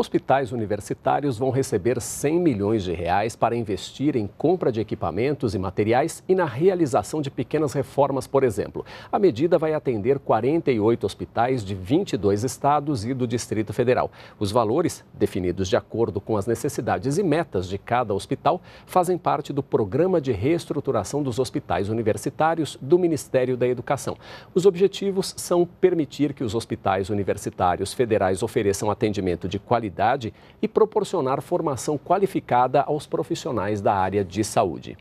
Hospitais universitários vão receber 100 milhões de reais para investir em compra de equipamentos e materiais e na realização de pequenas reformas, por exemplo. A medida vai atender 48 hospitais de 22 estados e do Distrito Federal. Os valores, definidos de acordo com as necessidades e metas de cada hospital, fazem parte do Programa de Reestruturação dos Hospitais Universitários do Ministério da Educação. Os objetivos são permitir que os hospitais universitários federais ofereçam atendimento de qualidade qualidade e proporcionar formação qualificada aos profissionais da área de saúde.